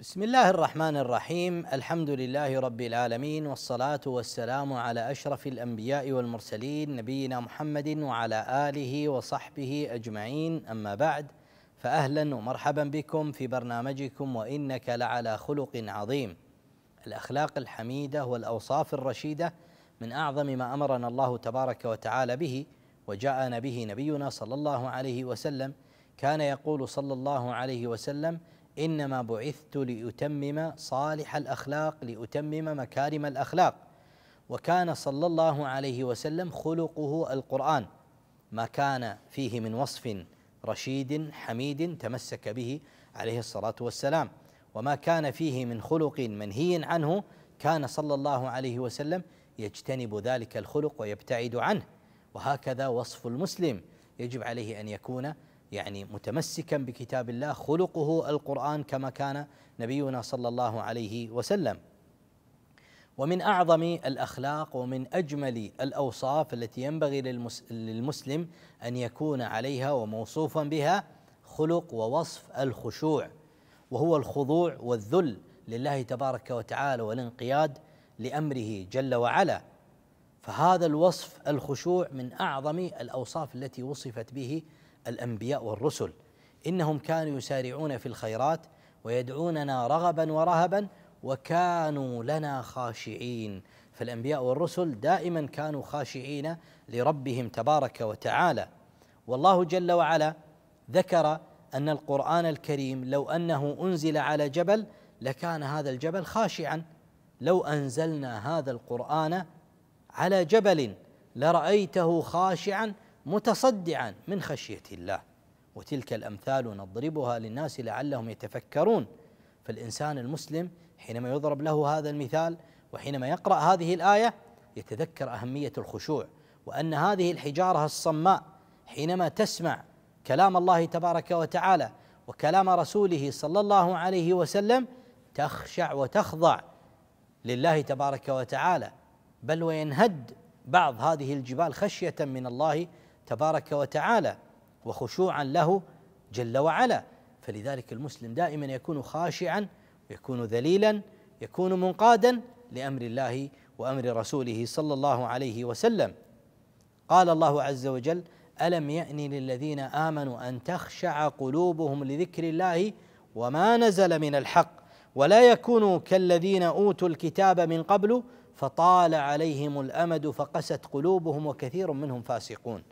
بسم الله الرحمن الرحيم الحمد لله رب العالمين والصلاه والسلام على اشرف الانبياء والمرسلين نبينا محمد وعلى اله وصحبه اجمعين اما بعد فاهلا ومرحبا بكم في برنامجكم وانك لعلى خلق عظيم الاخلاق الحميده والاوصاف الرشيده من اعظم ما امرنا الله تبارك وتعالى به وجاءنا به نبينا صلى الله عليه وسلم كان يقول صلى الله عليه وسلم انما بعثت لاتمم صالح الاخلاق لاتمم مكارم الاخلاق وكان صلى الله عليه وسلم خلقه القران ما كان فيه من وصف رشيد حميد تمسك به عليه الصلاه والسلام وما كان فيه من خلق منهي عنه كان صلى الله عليه وسلم يجتنب ذلك الخلق ويبتعد عنه وهكذا وصف المسلم يجب عليه ان يكون يعني متمسكا بكتاب الله خلقه القرآن كما كان نبينا صلى الله عليه وسلم ومن أعظم الأخلاق ومن أجمل الأوصاف التي ينبغي للمسلم أن يكون عليها وموصوفا بها خلق ووصف الخشوع وهو الخضوع والذل لله تبارك وتعالى والانقياد لأمره جل وعلا فهذا الوصف الخشوع من أعظم الأوصاف التي وصفت به الانبياء والرسل انهم كانوا يسارعون في الخيرات ويدعوننا رغبا ورهبا وكانوا لنا خاشعين فالانبياء والرسل دائما كانوا خاشعين لربهم تبارك وتعالى والله جل وعلا ذكر ان القران الكريم لو انه انزل على جبل لكان هذا الجبل خاشعا لو انزلنا هذا القران على جبل لرايته خاشعا متصدعا من خشيه الله وتلك الامثال نضربها للناس لعلهم يتفكرون فالانسان المسلم حينما يضرب له هذا المثال وحينما يقرا هذه الايه يتذكر اهميه الخشوع وان هذه الحجاره الصماء حينما تسمع كلام الله تبارك وتعالى وكلام رسوله صلى الله عليه وسلم تخشع وتخضع لله تبارك وتعالى بل وينهد بعض هذه الجبال خشيه من الله تبارك وتعالى وخشوعا له جل وعلا فلذلك المسلم دائما يكون خاشعا يكون ذليلا يكون منقادا لامر الله وامر رسوله صلى الله عليه وسلم قال الله عز وجل الم يان للذين امنوا ان تخشع قلوبهم لذكر الله وما نزل من الحق ولا يكونوا كالذين اوتوا الكتاب من قبل فطال عليهم الامد فقست قلوبهم وكثير منهم فاسقون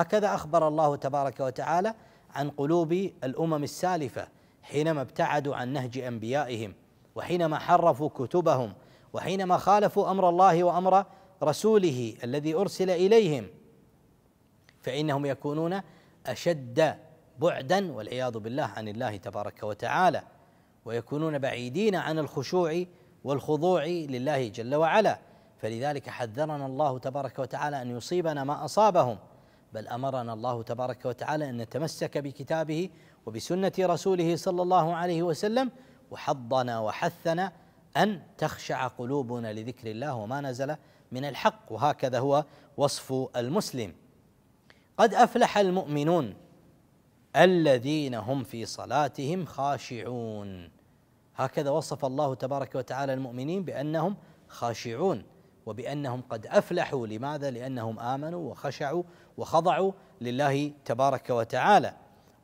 هكذا اخبر الله تبارك وتعالى عن قلوب الامم السالفه حينما ابتعدوا عن نهج انبيائهم وحينما حرفوا كتبهم وحينما خالفوا امر الله وامر رسوله الذي ارسل اليهم فانهم يكونون اشد بعدا والعياذ بالله عن الله تبارك وتعالى ويكونون بعيدين عن الخشوع والخضوع لله جل وعلا فلذلك حذرنا الله تبارك وتعالى ان يصيبنا ما اصابهم بل امرنا الله تبارك وتعالى ان نتمسك بكتابه وبسنه رسوله صلى الله عليه وسلم وحضنا وحثنا ان تخشع قلوبنا لذكر الله وما نزل من الحق وهكذا هو وصف المسلم قد افلح المؤمنون الذين هم في صلاتهم خاشعون هكذا وصف الله تبارك وتعالى المؤمنين بانهم خاشعون وبانهم قد افلحوا لماذا؟ لانهم امنوا وخشعوا وخضعوا لله تبارك وتعالى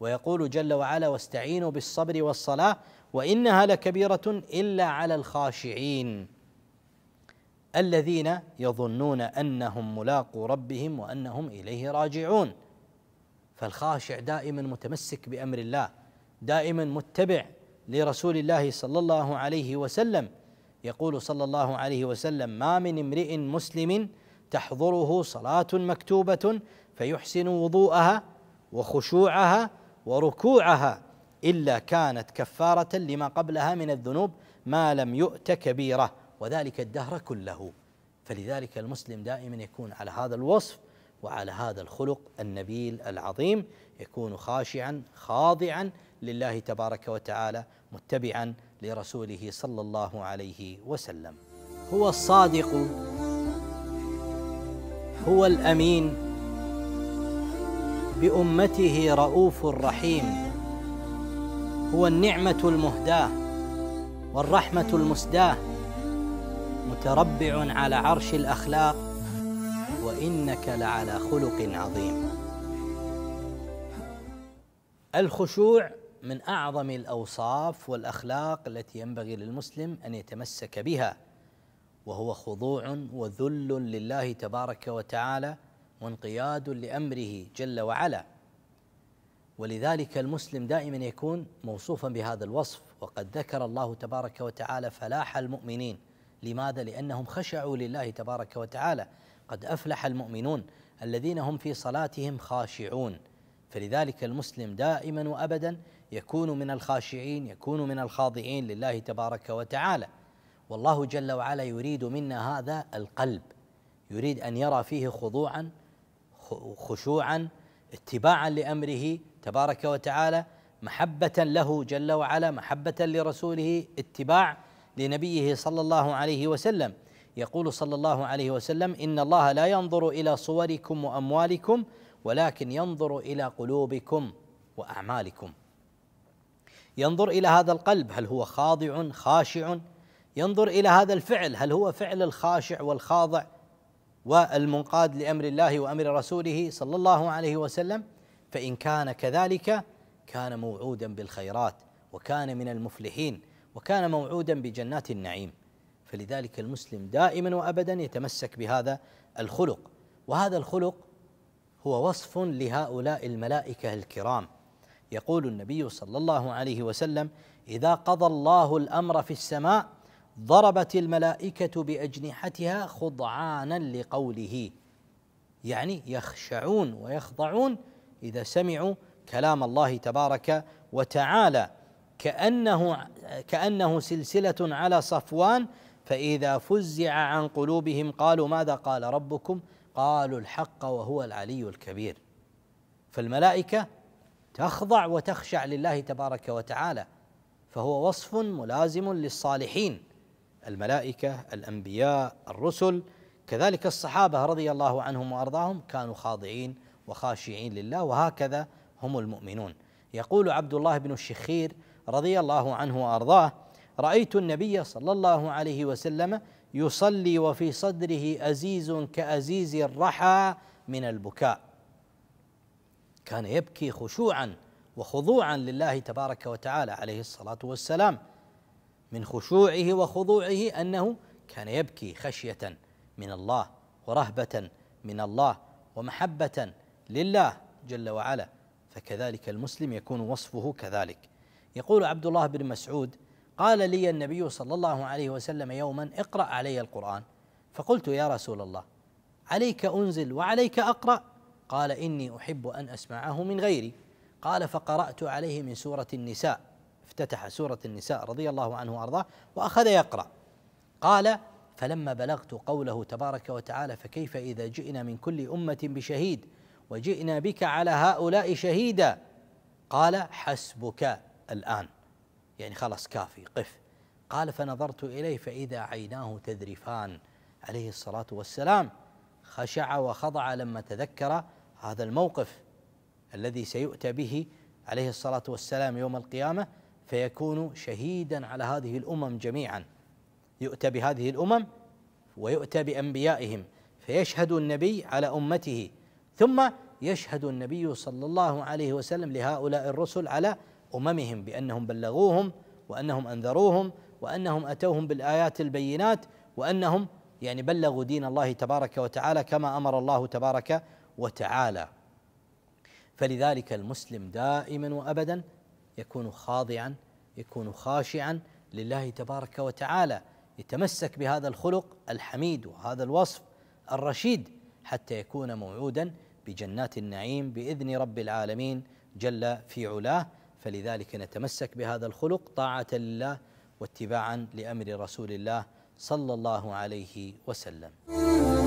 ويقول جل وعلا واستعينوا بالصبر والصلاه وانها لكبيره الا على الخاشعين الذين يظنون انهم ملاقوا ربهم وانهم اليه راجعون فالخاشع دائما متمسك بامر الله دائما متبع لرسول الله صلى الله عليه وسلم يقول صلى الله عليه وسلم ما من امرئ مسلم تحضره صلاه مكتوبه فيحسن وضوءها وخشوعها وركوعها الا كانت كفاره لما قبلها من الذنوب ما لم يؤت كبيره وذلك الدهر كله فلذلك المسلم دائما يكون على هذا الوصف وعلى هذا الخلق النبيل العظيم يكون خاشعا خاضعا لله تبارك وتعالى متبعا لرسوله صلى الله عليه وسلم هو الصادق هو الامين بامته رؤوف رحيم هو النعمه المهداه والرحمه المسداه متربع على عرش الاخلاق وإنك لعلى خلق عظيم الخشوع من أعظم الأوصاف والأخلاق التي ينبغي للمسلم أن يتمسك بها وهو خضوع وذل لله تبارك وتعالى وانقياد لأمره جل وعلا ولذلك المسلم دائما يكون موصوفا بهذا الوصف وقد ذكر الله تبارك وتعالى فلاح المؤمنين لماذا لانهم خشعوا لله تبارك وتعالى قد افلح المؤمنون الذين هم في صلاتهم خاشعون فلذلك المسلم دائما وابدا يكون من الخاشعين يكون من الخاضعين لله تبارك وتعالى والله جل وعلا يريد منا هذا القلب يريد ان يرى فيه خضوعا خشوعا اتباعا لامره تبارك وتعالى محبه له جل وعلا محبه لرسوله اتباع لنبيه صلى الله عليه وسلم يقول صلى الله عليه وسلم ان الله لا ينظر الى صوركم واموالكم ولكن ينظر الى قلوبكم واعمالكم ينظر الى هذا القلب هل هو خاضع خاشع ينظر الى هذا الفعل هل هو فعل الخاشع والخاضع والمنقاد لامر الله وامر رسوله صلى الله عليه وسلم فان كان كذلك كان موعودا بالخيرات وكان من المفلحين وكان موعودا بجنات النعيم فلذلك المسلم دائما وابدا يتمسك بهذا الخلق وهذا الخلق هو وصف لهؤلاء الملائكه الكرام يقول النبي صلى الله عليه وسلم اذا قضى الله الامر في السماء ضربت الملائكه باجنحتها خضعانا لقوله يعني يخشعون ويخضعون اذا سمعوا كلام الله تبارك وتعالى كأنه كأنه سلسلة على صفوان فإذا فزع عن قلوبهم قالوا ماذا قال ربكم قالوا الحق وهو العلي الكبير فالملائكة تخضع وتخشع لله تبارك وتعالى فهو وصف ملازم للصالحين الملائكة الأنبياء الرسل كذلك الصحابة رضي الله عنهم وأرضاهم كانوا خاضعين وخاشعين لله وهكذا هم المؤمنون يقول عبد الله بن الشخير رضي الله عنه وأرضاه رأيت النبي صلى الله عليه وسلم يصلي وفي صدره أزيز كأزيز الرحى من البكاء كان يبكي خشوعا وخضوعا لله تبارك وتعالى عليه الصلاة والسلام من خشوعه وخضوعه أنه كان يبكي خشية من الله ورهبة من الله ومحبة لله جل وعلا فكذلك المسلم يكون وصفه كذلك يقول عبد الله بن مسعود قال لي النبي صلى الله عليه وسلم يوما اقرا علي القران فقلت يا رسول الله عليك انزل وعليك اقرا قال اني احب ان اسمعه من غيري قال فقرات عليه من سوره النساء افتتح سوره النساء رضي الله عنه وارضاه واخذ يقرا قال فلما بلغت قوله تبارك وتعالى فكيف اذا جئنا من كل امه بشهيد وجئنا بك على هؤلاء شهيدا قال حسبك الان يعني خلاص كافي قف قال فنظرت إليه فإذا عيناه تذرفان عليه الصلاة والسلام خشع وخضع لما تذكر هذا الموقف الذي سيؤتى به عليه الصلاة والسلام يوم القيامة فيكون شهيدا على هذه الأمم جميعا يؤتى بهذه الأمم ويؤتى بأنبيائهم فيشهد النبي على أمته ثم يشهد النبي صلى الله عليه وسلم لهؤلاء الرسل على أممهم بأنهم بلغوهم وأنهم أنذروهم وأنهم أتوهم بالآيات البينات وأنهم يعني بلغوا دين الله تبارك وتعالى كما أمر الله تبارك وتعالى فلذلك المسلم دائما وأبدا يكون خاضعا يكون خاشعا لله تبارك وتعالى يتمسك بهذا الخلق الحميد وهذا الوصف الرشيد حتى يكون موعودا بجنات النعيم باذن رب العالمين جل في علاه فلذلك نتمسك بهذا الخلق طاعة لله واتباعا لأمر رسول الله صلى الله عليه وسلم.